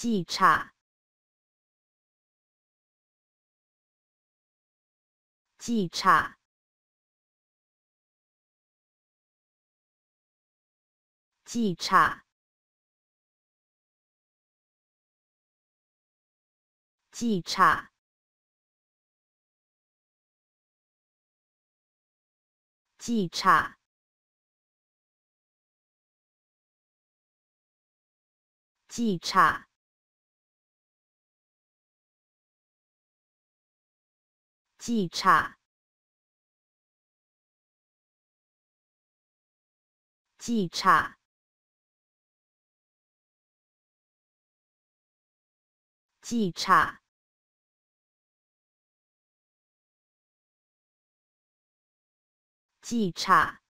记差，记差，记差，记差，记差，记差。记差，记差，记差，记差。